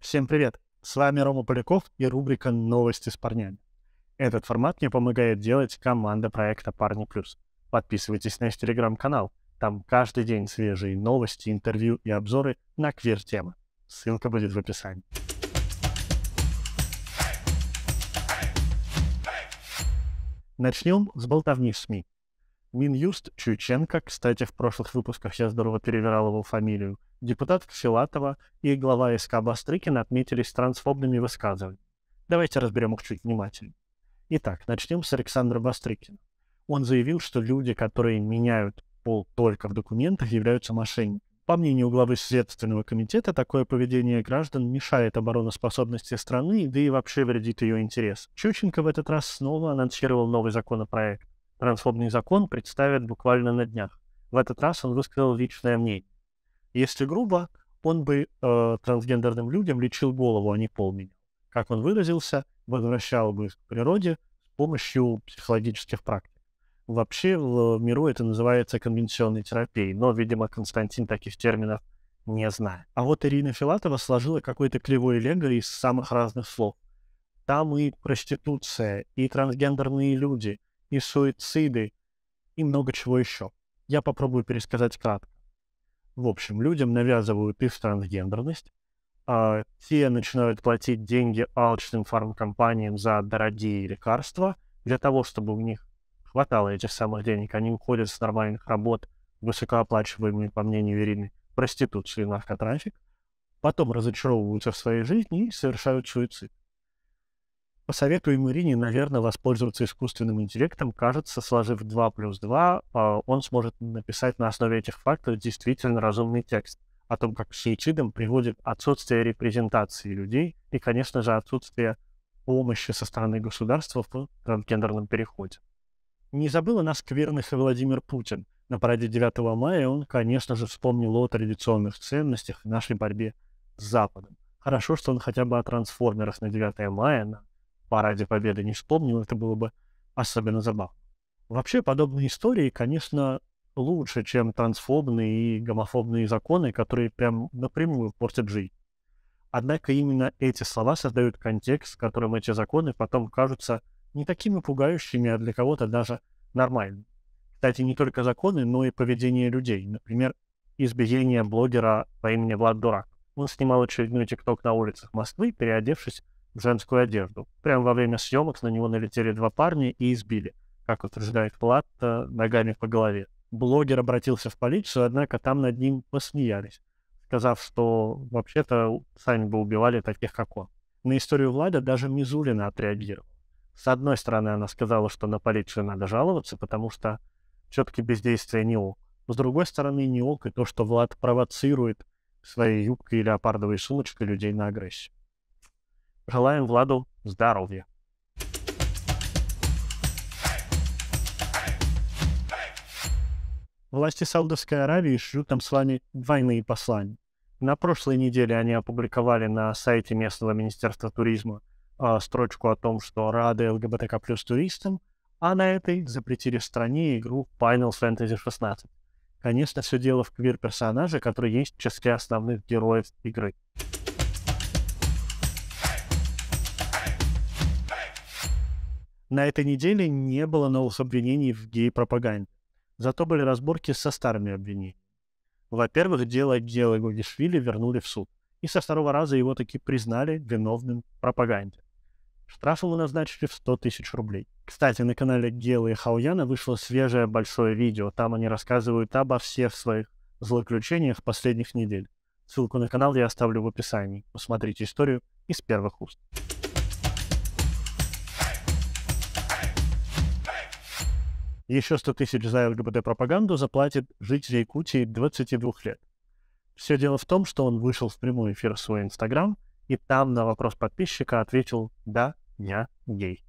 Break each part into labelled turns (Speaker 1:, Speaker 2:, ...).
Speaker 1: Всем привет! С вами Рома Поляков и рубрика «Новости с парнями». Этот формат мне помогает делать команда проекта «Парни плюс». Подписывайтесь на наш телеграм-канал. Там каждый день свежие новости, интервью и обзоры на квир-темы. Ссылка будет в описании. Начнем с болтовни в СМИ. Минюст Чученко, кстати, в прошлых выпусках я здорово перевирал его фамилию – Депутат Филатова и глава СК Бастрыкин отметились трансфобными высказываниями. Давайте разберем их чуть внимательнее. Итак, начнем с Александра Бастрыкина. Он заявил, что люди, которые меняют пол только в документах, являются мошенниками. По мнению главы Следственного комитета, такое поведение граждан мешает обороноспособности страны, да и вообще вредит ее интерес. Чученко в этот раз снова анонсировал новый законопроект. Трансфобный закон представят буквально на днях. В этот раз он высказал личное мнение. Если грубо, он бы э, трансгендерным людям лечил голову, а не пол меня. Как он выразился, возвращал бы их к природе с помощью психологических практик. Вообще в миру это называется конвенционной терапией, но, видимо, Константин таких терминов не знает. А вот Ирина Филатова сложила какой-то кривой лего из самых разных слов. Там и проституция, и трансгендерные люди, и суициды, и много чего еще. Я попробую пересказать кратко. В общем, людям навязывают их трансгендерность, а те начинают платить деньги алчным фармкомпаниям за дорогие лекарства для того, чтобы у них хватало этих самых денег. Они уходят с нормальных работ, высокооплачиваемые, по мнению Ирины, проституцию и наркотрафик, потом разочаровываются в своей жизни и совершают суицид. Посоветуем Ирине, наверное, воспользоваться искусственным интеллектом. Кажется, сложив 2 плюс 2, а, он сможет написать на основе этих фактов действительно разумный текст о том, как к приводит отсутствие репрезентации людей и, конечно же, отсутствие помощи со стороны государства в трансгендерном переходе. Не забыл о нас кверных и Владимир Путин. На параде 9 мая он, конечно же, вспомнил о традиционных ценностях и нашей борьбе с Западом. Хорошо, что он хотя бы о трансформерах на 9 мая, на параде победы не вспомнил, это было бы особенно забавно. Вообще, подобные истории, конечно, лучше, чем трансфобные и гомофобные законы, которые прям напрямую портят жизнь. Однако именно эти слова создают контекст, в котором эти законы потом кажутся не такими пугающими, а для кого-то даже нормальными. Кстати, не только законы, но и поведение людей. Например, избиение блогера по имени Влад Дурак. Он снимал очередной тикток на улицах Москвы, переодевшись женскую одежду. Прямо во время съемок на него налетели два парня и избили, как утверждает Плат, э, ногами по голове. Блогер обратился в полицию, однако там над ним посмеялись, сказав, что вообще-то сами бы убивали таких, как он. На историю Влада даже Мизулина отреагировала. С одной стороны, она сказала, что на полицию надо жаловаться, потому что все-таки бездействие не ок. С другой стороны, не ок и то, что Влад провоцирует своей юбкой и леопардовой сумочкой людей на агрессию. Желаем Владу здоровья. Власти Саудовской Аравии шлют нам с вами двойные послания. На прошлой неделе они опубликовали на сайте местного министерства туризма э, строчку о том, что рады ЛГБТК плюс туристам, а на этой запретили в стране игру Final Fantasy XVI. Конечно, все дело в квир-персонаже, который есть в числе основных героев игры. На этой неделе не было новых обвинений в гей-пропаганде. Зато были разборки со старыми обвинениями. Во-первых, дело дела Гогишвили вернули в суд. И со второго раза его таки признали виновным в пропаганде. Штраф ему назначили в 100 тысяч рублей. Кстати, на канале Гела и Хауяна вышло свежее большое видео. Там они рассказывают обо всех своих злоключениях последних недель. Ссылку на канал я оставлю в описании. Посмотрите историю из первых уст. Еще 100 тысяч за ЛГБТ-пропаганду заплатит житель Якутии 22 лет. Все дело в том, что он вышел в прямой эфир в свой Инстаграм, и там на вопрос подписчика ответил «Да, я гей».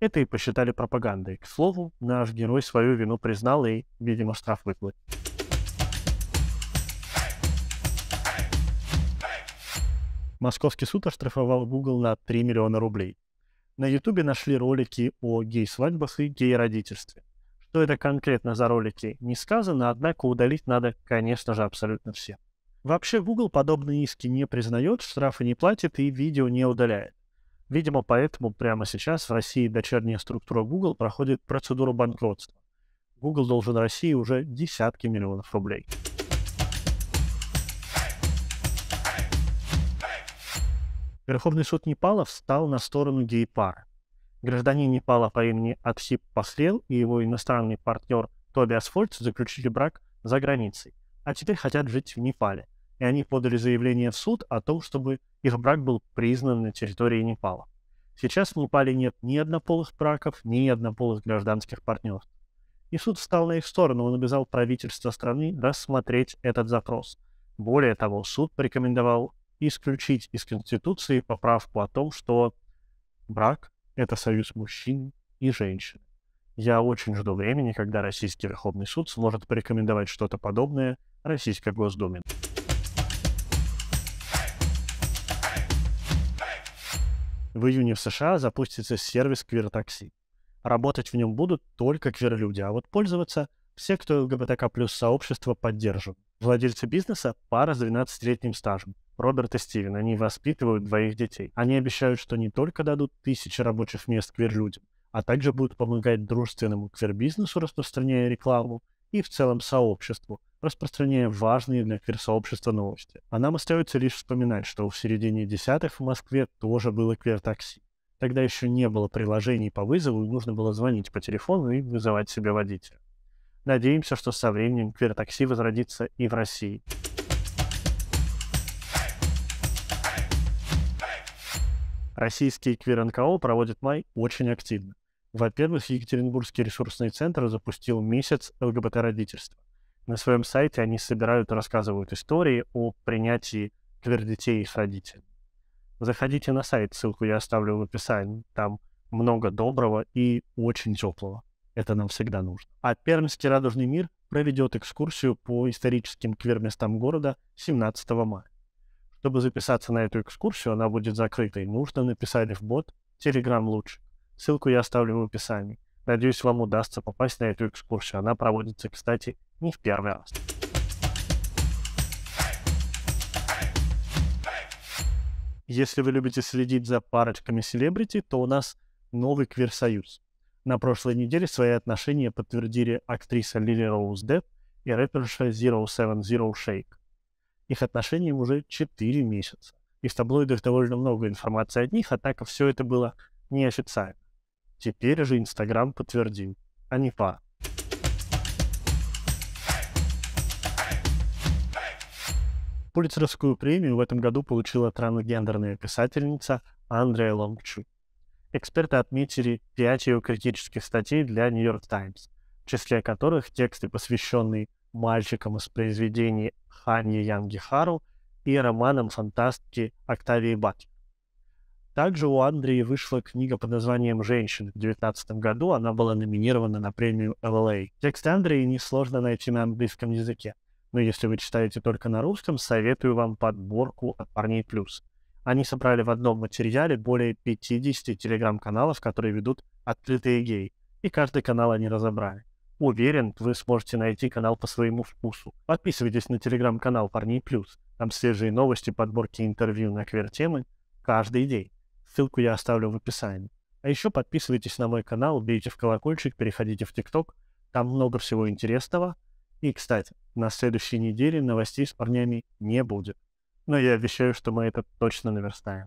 Speaker 1: Это и посчитали пропагандой. К слову, наш герой свою вину признал и, видимо, штраф выплатил. Московский суд оштрафовал Google на 3 миллиона рублей. На Ютубе нашли ролики о гей-свадьбах и гей-родительстве. Что это конкретно за ролики, не сказано, однако удалить надо, конечно же, абсолютно все. Вообще Google подобные иски не признает, штрафы не платит и видео не удаляет. Видимо, поэтому прямо сейчас в России дочерняя структура Google проходит процедуру банкротства. Google должен России уже десятки миллионов рублей. Верховный суд Непала встал на сторону гей-пар. Гражданин Непала по имени Аксип Паслел и его иностранный партнер Тобиас Фольц заключили брак за границей, а теперь хотят жить в Непале. И они подали заявление в суд о том, чтобы их брак был признан на территории Непала. Сейчас в Непале нет ни однополых браков, ни однополых гражданских партнеров. И суд встал на их сторону, он обязал правительство страны рассмотреть этот запрос. Более того, суд порекомендовал исключить из Конституции поправку о том, что брак это союз мужчин и женщин. Я очень жду времени, когда Российский Верховный суд сможет порекомендовать что-то подобное Российской Госдуме. В июне в США запустится сервис квир-такси. Работать в нем будут только квир-люди, а вот пользоваться – все, кто ЛГБТК плюс сообщество, поддержат. Владельцы бизнеса — пара с 12-летним стажем. Роберт и Стивен, они воспитывают двоих детей. Они обещают, что не только дадут тысячи рабочих мест квир-людям, а также будут помогать дружественному квир-бизнесу, распространяя рекламу, и в целом сообществу, распространяя важные для квир-сообщества новости. А нам остается лишь вспоминать, что в середине десятых в Москве тоже было квир-такси. Тогда еще не было приложений по вызову, и нужно было звонить по телефону и вызывать себе водителя. Надеемся, что со временем квир-такси возродится и в России. Российские квир-НКО проводят май очень активно. Во-первых, Екатеринбургский ресурсный центр запустил месяц ЛГБТ-родительства. На своем сайте они собирают и рассказывают истории о принятии квир-детей их родителей. Заходите на сайт, ссылку я оставлю в описании. Там много доброго и очень теплого. Это нам всегда нужно. А Пермский радужный мир проведет экскурсию по историческим квир-местам города 17 мая. Чтобы записаться на эту экскурсию, она будет закрытой. Нужно написать в бот Telegram лучше. Ссылку я оставлю в описании. Надеюсь, вам удастся попасть на эту экскурсию. Она проводится, кстати, не в первый раз. Если вы любите следить за парочками селебрити, то у нас новый Квир-союз. На прошлой неделе свои отношения подтвердили актриса Лили Роуз Депп и рэперша 070 Shake. Их отношениям уже 4 месяца. И в таблоидах довольно много информации от них, однако все это было неофициально. Теперь же Инстаграм подтвердил. Они а пара. Пулицеровскую премию в этом году получила трансгендерная писательница Андрея Лонгчук. Эксперты отметили пять ее критических статей для New York Times, в числе которых тексты, посвященные мальчикам из произведений Ханьи Янги Хару и романам фантастки Октавии Баки. Также у Андрии вышла книга под названием «Женщины». В 2019 году она была номинирована на премию LLA. А. Текст Андрии несложно найти на английском языке, но если вы читаете только на русском, советую вам подборку от «Парней плюс». Они собрали в одном материале более 50 телеграм-каналов, которые ведут открытые геи, и каждый канал они разобрали. Уверен, вы сможете найти канал по своему вкусу. Подписывайтесь на телеграм-канал Парней Плюс. Там свежие новости, подборки интервью на темы, каждый день. Ссылку я оставлю в описании. А еще подписывайтесь на мой канал, бейте в колокольчик, переходите в ТикТок. Там много всего интересного. И, кстати, на следующей неделе новостей с парнями не будет. Но я обещаю, что мы это точно наверстаем.